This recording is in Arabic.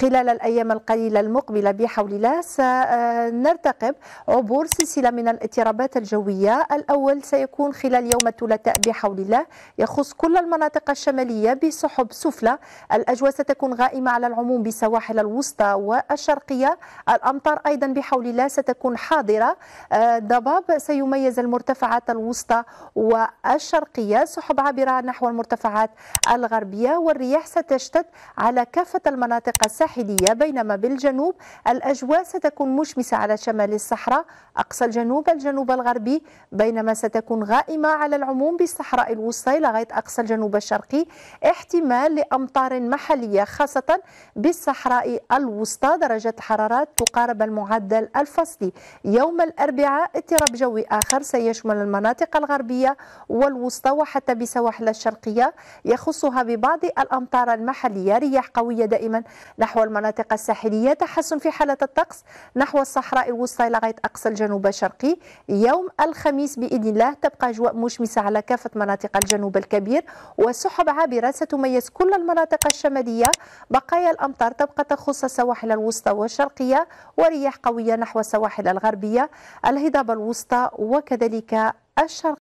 خلال الأيام القليلة المقبلة بحول الله سنرتقب عبور سلسلة من الاضطرابات الجوية الأول سيكون خلال يوم الثلاثاء بحول الله يخص كل المناطق الشمالية بسحب سفلى الأجواء ستكون غائمة على العموم بسواحل الوسطى والشرقية الأمطار أيضا بحول الله ستكون حاضرة ضباب سيميز المرتفعات الوسطى والشرقية سحب عابرة نحو المرتفعات الغربية والرياح ستشتد على كافة المناطق الساحلية الساحلية بينما بالجنوب الأجواء ستكون مشمسة على شمال الصحراء أقصى الجنوب الجنوب الغربي بينما ستكون غائمة على العموم بالصحراء الوسطى لغاية أقصى الجنوب الشرقي احتمال لأمطار محلية خاصة بالصحراء الوسطى درجة حرارات تقارب المعدل الفصلي يوم الأربعاء اضطراب جوي آخر سيشمل المناطق الغربية والوسطى وحتى بسواحل الشرقية يخصها ببعض الأمطار المحلية رياح قوية دائما نحو نحو المناطق الساحلية تحسن في حالة الطقس نحو الصحراء الوسطى إلى غاية أقصى الجنوب الشرقي يوم الخميس بإذن الله تبقى أجواء مشمسة على كافة مناطق الجنوب الكبير وسحب عابرة ستميز كل المناطق الشمالية بقايا الأمطار تبقى تخص السواحل الوسطى والشرقية ورياح قوية نحو السواحل الغربية الهضاب الوسطى وكذلك الشرق